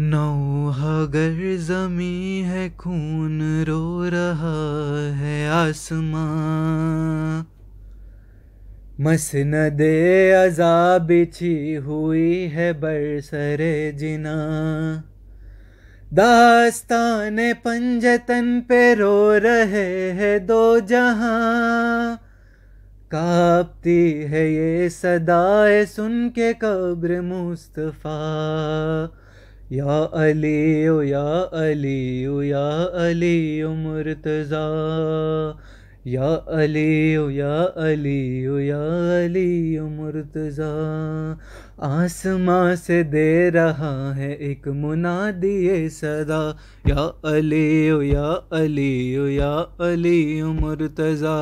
नौहगर जमी है खून रो रहा है आसमां मसनद अजा बिछी हुई है बरसरे जिना दास्तान पंजतन पे रो रहे हैं दो जहां कापती है ये सदाए सुन के कब्र मुस्तफ़ा या अली ओ या अली ओ या अली ओ मुर्तज़ा या अली ओ या अली ओ या अली ओ मुर्तज़ा आसमां से दे रहा है एक ये सदा या अली ओ या अली ओ या अली ओ मुर्तज़ा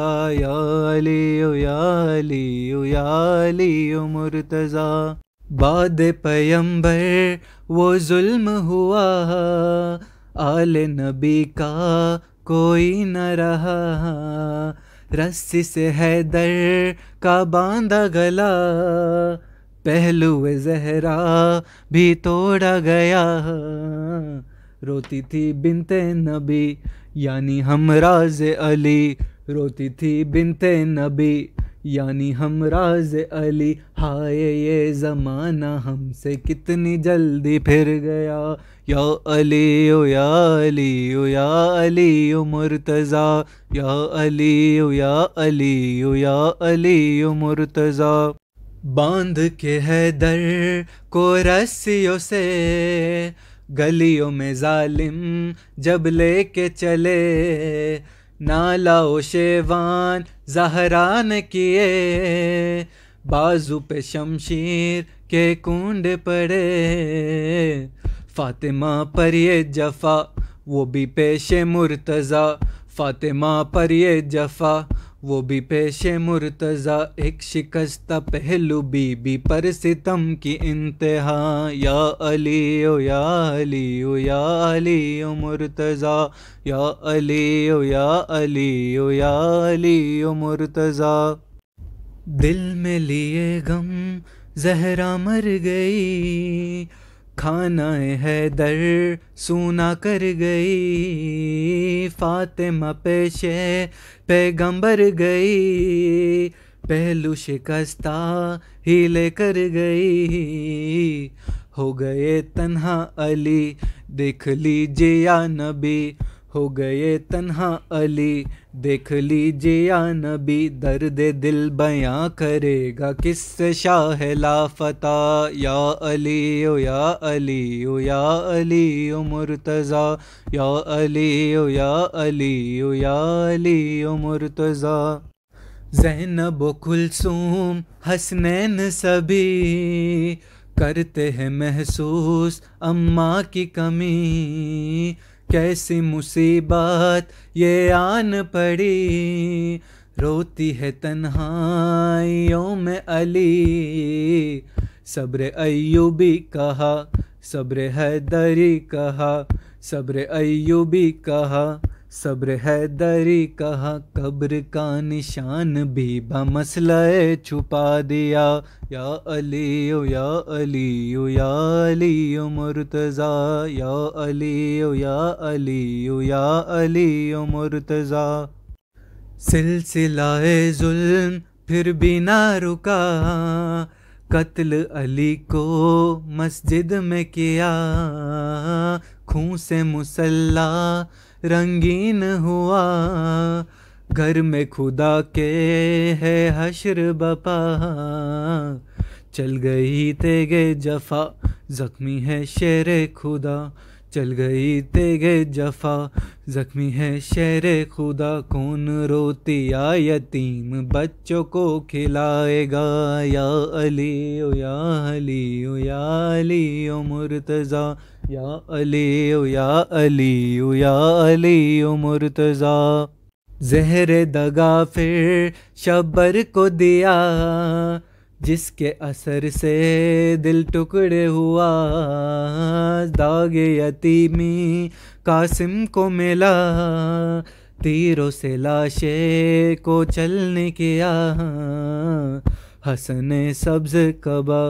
या अली ओ या अली ओ या अली ओ मुर्तज़ा बाद पयंबर वो जुल्म हुआ आल नबी का कोई न रहा रस्सी से हैदर का बांधा गला पहलू जहरा भी तोड़ा गया रोती थी बिनते नबी यानी हम राज अली रोती थी बिनते नबी यानी हम राज अली हाय ये ज़माना हमसे कितनी जल्दी फिर गया या अली ओ या अली ओ या अली ओ मुर्तज़ा या अली ओ या अली ओ या अली ओ मुर्तज़ा बांध के है दर को रस्सियों से गलियों में जालिम जब ले के चले ना शेवान जहरा ने किए बाजू पे शमशीर के कुंड पड़े फातिमा पर ये जफा वो भी पेशे मुर्तज़ा फातिमा पर ये जफा वो भी पेशे मुर्तज़ा एक शिकस्त पहलू बीबी पर सितम की इंतहा या अली ओ या अली ओ या अली ओ मुर्तज़ा या अली ओ या अली ओ या अली ओ मुर्तज़ा दिल में लिए गम जहरा मर गई खाना है दर सूना कर गई फातिमा पेशे पैगंबर गई पहलू शिकस्ता ही लेकर गई हो गए तन्हा अली देख लीजिए या नबी हो गए तन्हा अली देख लीजिए या नबी दर्द दिल बयां करेगा किस शाह लाफता या अली ओ या अली ओ या अली ओ मुर्तज़ा या अली ओ या अली ओ या अली ओ मुर्तज़ा जैनब कुलसूम हसनैन सभी करते हैं महसूस अम्मा की कमी कैसी मुसीबत ये आन पड़ी रोती है तन्हाइयों में अली सब्र अयूबी कहा सब्र हैदरी कहा सब्र अयूबी कहा सब्र है दरी कहा कब्र का निशान भी बमसला छुपा दिया या अली ओ या अली ओ या अली ओ मुर्तज़ा या अली ओ या अली ओ या अली ओ मुर्तज़ा सिलसिलाए जुल्म फिर भी ना रुका कत्ल अली को मस्जिद में किया खूँ से मुसल्ला रंगीन हुआ घर में खुदा के है हशर बपा चल गई गे जफा जख्मी है शेर खुदा चल गई गे जफा जख्मी है शेर खुदा कौन रोती या यतीम बच्चों को खिलाएगा या अली ओ या अली ओ या अली ओ मुर्तज़ा या अली या अली या अली मुर्तज़ा जहर दगा फिर शब्बर को दिया जिसके असर से दिल टुकड़े हुआ दाग यतीमी कासिम को मिला तीरों से लाशे को चलने किया हसन सब्ज कबा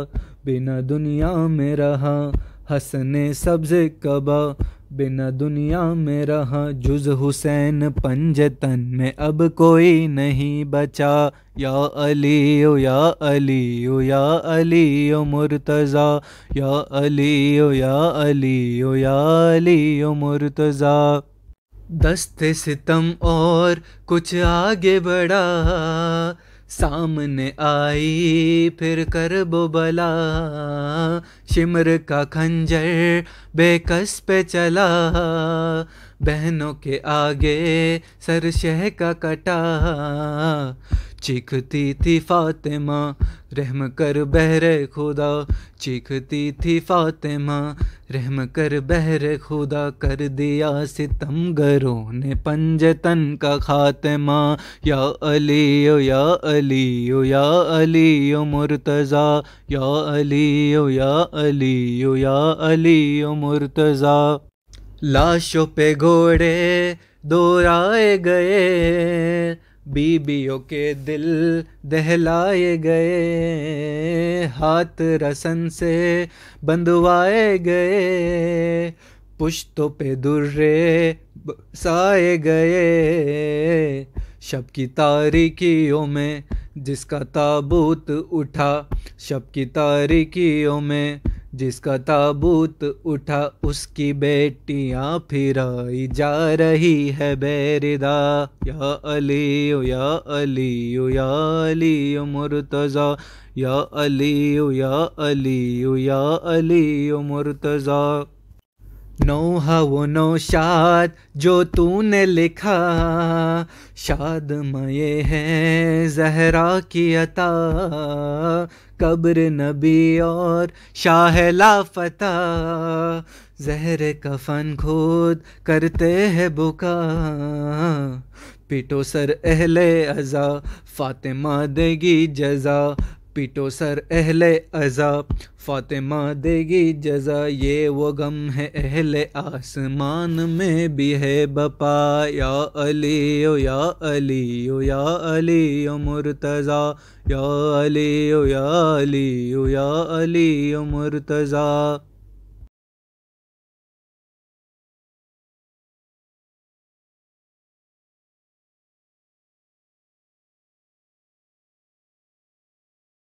बिना दुनिया में रहा हसने सब्ज कबा बिना दुनिया में रहा जुज हुसैन पंजतन में अब कोई नहीं बचा या अली ओ या अली ओ या अली ओ मुर्तज़ा या अली ओ या अली ओ या अली ओ मुर्तज़ा दस्ते सितम और कुछ आगे बढ़ा सामने आई फिर कर बला शिमर का खंजर बेकस पे चला बहनों के आगे सर शह का कटा चीखती थी फातिमा रहम कर बहरे खुदा चीखती थी फातिमा रहम कर बहरे खुदा कर दिया सितमगरों ने पंजतन का खातिमा या अली ओ या अली ओ या अली ओ मुर्तज़ा या अली ओ या अली या अली मुर्तज़ा लाशों पे घोड़े दोराए गए बीबियों के दिल दहलाए गए हाथ रसन से बंधवाए गए पुश्तों पे दुर्रे साए गए शब की तारीखियों में जिसका ताबूत उठा शब की तारीखियों में जिसका ताबूत उठा उसकी बेटियां फिराई जा रही है बेरिदा या अली या अली या अली मुर्तज़ा या अली या अली या अली मुर्तज़ा नो हव वो शाद जो तूने लिखा शाद मये है जहरा की अता कब्र नबी और शाह लाफता जहर कफन खोद करते हैं बुका पिटो सर अहले अजा फातिमा देगी जजा पिटो सर अहले अज़ा फातिमा देगी जजा ये वो गम है अहले आसमान में भी है बपा या अली ओ या अली ओ या अली ओ मुर्तज़ा या अली ओ या अली ओ या अली ओ मुर्तज़ा